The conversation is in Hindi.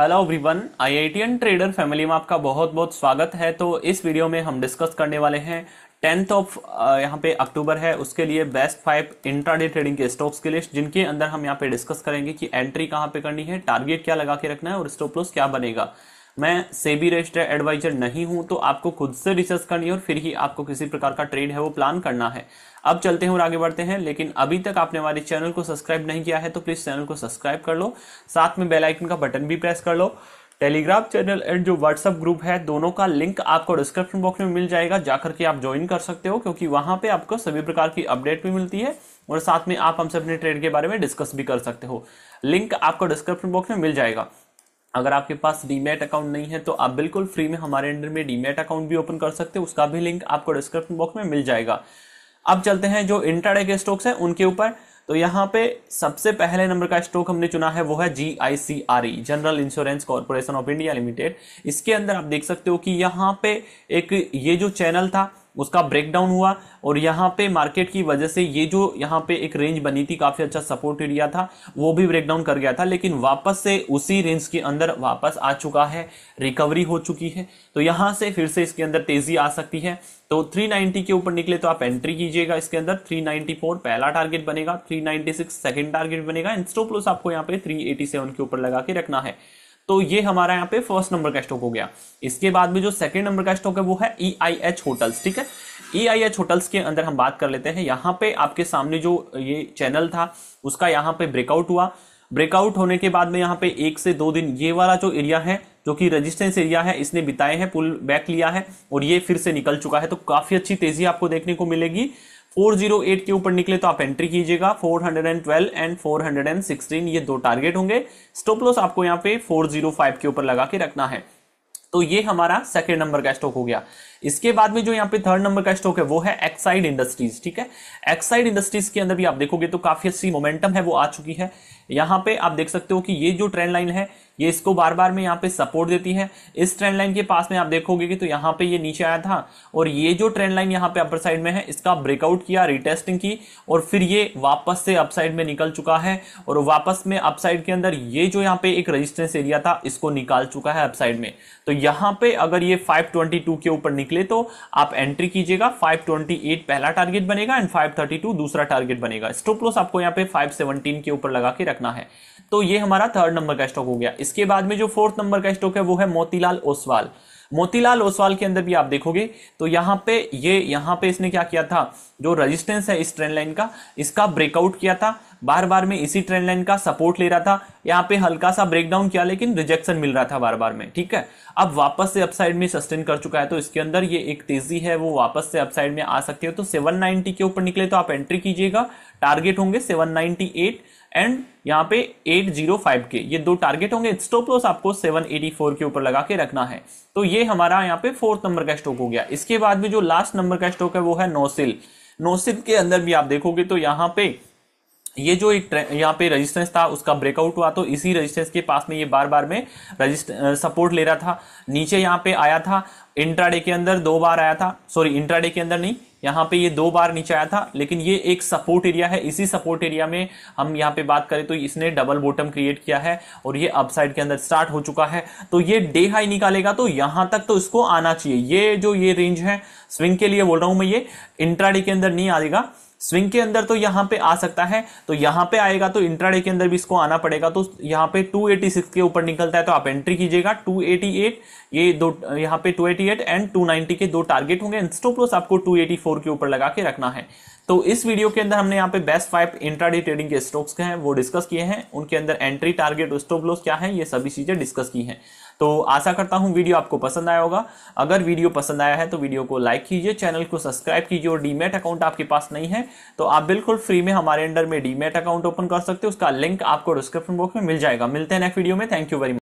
hello everyone IITian trader family में आपका बहुत बहुत स्वागत है तो इस वीडियो में हम डिस्कस करने वाले हैं टेंथ ऑफ यहाँ पे अक्टूबर है उसके लिए बेस्ट फाइव इंट्राडे ट्रेडिंग के स्टॉक्स की लिस्ट जिनके अंदर हम यहाँ पे डिस्कस करेंगे कि एंट्री कहाँ पे करनी है टारगेट क्या लगा के रखना है और स्टॉप लॉस क्या बनेगा मैं सेबी रजिस्टर एडवाइजर नहीं हूं तो आपको खुद से रिसर्च करनी है और फिर ही आपको किसी प्रकार का ट्रेड है वो प्लान करना है अब चलते हैं और आगे बढ़ते हैं लेकिन अभी तक आपने हमारे चैनल को सब्सक्राइब नहीं किया है तो प्लीज चैनल को सब्सक्राइब कर लो साथ में बेल आइकन का बटन भी प्रेस कर लो टेलीग्राम चैनल एंड जो व्हाट्सअप ग्रुप है दोनों का लिंक आपको डिस्क्रिप्शन बॉक्स में मिल जाएगा जाकर के आप ज्वाइन कर सकते हो क्योंकि वहां पे आपको सभी प्रकार की अपडेट भी मिलती है और साथ में आप हमसे अपने ट्रेड के बारे में डिस्कस भी कर सकते हो लिंक आपको डिस्क्रिप्शन बॉक्स में मिल जाएगा अगर आपके पास डीमेट अकाउंट नहीं है तो आप बिल्कुल फ्री में हमारे अंडर में डीमेट अकाउंट भी ओपन कर सकते हैं उसका भी लिंक आपको डिस्क्रिप्शन बॉक्स में मिल जाएगा अब चलते हैं जो इंट्राडे के स्टॉक्स हैं उनके ऊपर तो यहाँ पे सबसे पहले नंबर का स्टॉक हमने चुना है वो है G I C R E general insurance corporation of India limited इसके अंदर आप देख सकते हो कि यहाँ पे एक ये जो चैनल था उसका ब्रेकडाउन हुआ और यहाँ पे मार्केट की वजह से ये जो यहाँ पे एक रेंज बनी थी काफ़ी अच्छा सपोर्ट एरिया था वो भी ब्रेकडाउन कर गया था लेकिन वापस से उसी रेंज के अंदर वापस आ चुका है रिकवरी हो चुकी है तो यहाँ से फिर से इसके अंदर तेज़ी आ सकती है तो 390 के ऊपर निकले तो आप एंट्री कीजिएगा इसके अंदर 394 पहला टारगेट बनेगा 396 सेकंड टारगेट बनेगा एंड स्टॉप लॉस आपको यहाँ पे 387 के ऊपर लगा के रखना है तो ये हमारा यहाँ पे फर्स्ट नंबर का स्टॉक हो गया इसके बाद में जो सेकंड नंबर का स्टॉक है वो है ई आई एच होटल्स ठीक है ई आई एच होटल्स के अंदर हम बात कर लेते हैं यहाँ पे आपके सामने जो ये चैनल था उसका यहाँ पे ब्रेकआउट हुआ ब्रेकआउट होने के बाद में यहाँ पे एक से दो दिन ये वाला जो एरिया है जो कि रेजिस्टेंस एरिया है इसने बिताए हैं पुल बैक लिया है और ये फिर से निकल चुका है तो काफ़ी अच्छी तेज़ी आपको देखने को मिलेगी 408 के ऊपर निकले तो आप एंट्री कीजिएगा 412 एंड 416 ये दो टारगेट होंगे स्टॉप लॉस आपको यहाँ पे 405 के ऊपर लगा के रखना है तो ये हमारा सेकेंड नंबर का स्टॉक हो गया इसके बाद में जो यहाँ पे थर्ड नंबर का स्टॉक है वो है एक्साइड इंडस्ट्रीज ठीक है एक्साइड इंडस्ट्रीज के अंदर भी आप देखोगे तो काफी अच्छी मोमेंटम है वो आ चुकी है यहाँ पे आप देख सकते हो कि ये जो ट्रेंड लाइन है ये इसको बार बार में यहाँ पे सपोर्ट देती है इस ट्रेंड लाइन के पास में आप देखोगे कि तो यहाँ पे ये नीचे आया था और ये जो ट्रेंड लाइन यहाँ पे अपर साइड में है इसका ब्रेकआउट किया रिटेस्टिंग की और फिर ये वापस से अपसाइड में निकल चुका है और वापस में अपसाइड के अंदर ये जो यहाँ पे एक रजिस्टेंस एरिया था इसको निकाल चुका है अपसाइड में तो यहाँ पे अगर ये फाइव के ऊपर निकल निकले तो आप एंट्री कीजिएगा 528 पहला टारगेट बनेगा एंड 532 दूसरा टारगेट बनेगा स्टॉप लॉस आपको यहाँ पे 517 के ऊपर लगा के रखना है तो ये हमारा थर्ड नंबर का स्टॉक हो गया इसके बाद में जो फोर्थ नंबर का स्टॉक है वो है मोतीलाल ओसवाल मोतीलाल ओसवाल के अंदर भी आप देखोगे तो यहाँ पे ये यहाँ पे इसने क्या किया था जो रजिस्टेंस है इस ट्रेन लाइन का इसका ब्रेकआउट किया था बार बार में इसी ट्रेंड लाइन का सपोर्ट ले रहा था यहाँ पे हल्का सा ब्रेकडाउन किया लेकिन रिजेक्शन मिल रहा था बार बार में ठीक है अब वापस से अपसाइड में सस्टेन कर चुका है तो इसके अंदर ये एक तेजी है वो वापस से अपसाइड में आ सकती है तो 790 के ऊपर निकले तो आप एंट्री कीजिएगा टारगेट होंगे 798 एंड यहाँ पे 805 के ये दो टारगेट होंगे स्टॉप लॉस आपको 784 के ऊपर लगा के रखना है तो ये हमारा यहाँ पे फोर्थ नंबर का स्टॉक हो गया इसके बाद में जो लास्ट नंबर का स्टॉक है वो है नोसिल नोसिल के अंदर भी आप देखोगे तो यहाँ पे ये जो एक यहाँ पे रेजिस्टेंस था उसका ब्रेकआउट हुआ तो इसी रेजिस्टेंस के पास में ये बार बार में रजिस्ट सपोर्ट ले रहा था नीचे यहाँ पे आया था इंट्राडे के अंदर दो बार आया था सॉरी इंट्राडे के अंदर नहीं यहाँ पे ये दो बार नीचे आया था लेकिन ये एक सपोर्ट एरिया है इसी सपोर्ट एरिया में हम यहाँ पे बात करें तो इसने डबल बॉटम क्रिएट किया है और ये अपसाइड के अंदर स्टार्ट हो चुका है तो ये डे हाई निकालेगा तो यहां तक तो इसको आना चाहिए ये जो ये रेंज है स्विंग के लिए बोल रहा हूं मैं ये इंट्राडे के अंदर नहीं आएगा स्विंग के अंदर तो यहां पे आ सकता है तो यहां पे आएगा तो इंट्राडे के अंदर भी इसको आना पड़ेगा तो यहां पे 286 के ऊपर निकलता है तो आप एंट्री कीजिएगा 288 ये दो यहां पे 288 एंड 290 के दो टारगेट होंगे एंड स्टॉप आपको 284 के ऊपर लगा के रखना है तो इस वीडियो के अंदर हमने यहाँ पे बेस्ट फाइव इंट्राडे ट्रेडिंग के स्टॉक्स के हैं वो डिस्कस किए हैं उनके अंदर एंट्री टारगेट स्टॉप लॉस क्या है ये सभी चीज़ें डिस्कस की हैं तो आशा करता हूँ वीडियो आपको पसंद आया होगा अगर वीडियो पसंद आया है तो वीडियो को लाइक कीजिए चैनल को सब्सक्राइब कीजिए और डीमेट अकाउंट आपके पास नहीं है तो आप बिल्कुल फ्री में हमारे अंडर में डीमेट अकाउंट ओपन कर सकते हो उसका लिंक आपको डिस्क्रिप्शन बॉक्स में मिल जाएगा मिलते हैं नेक्स्ट वीडियो में थैंक यू वेरी मच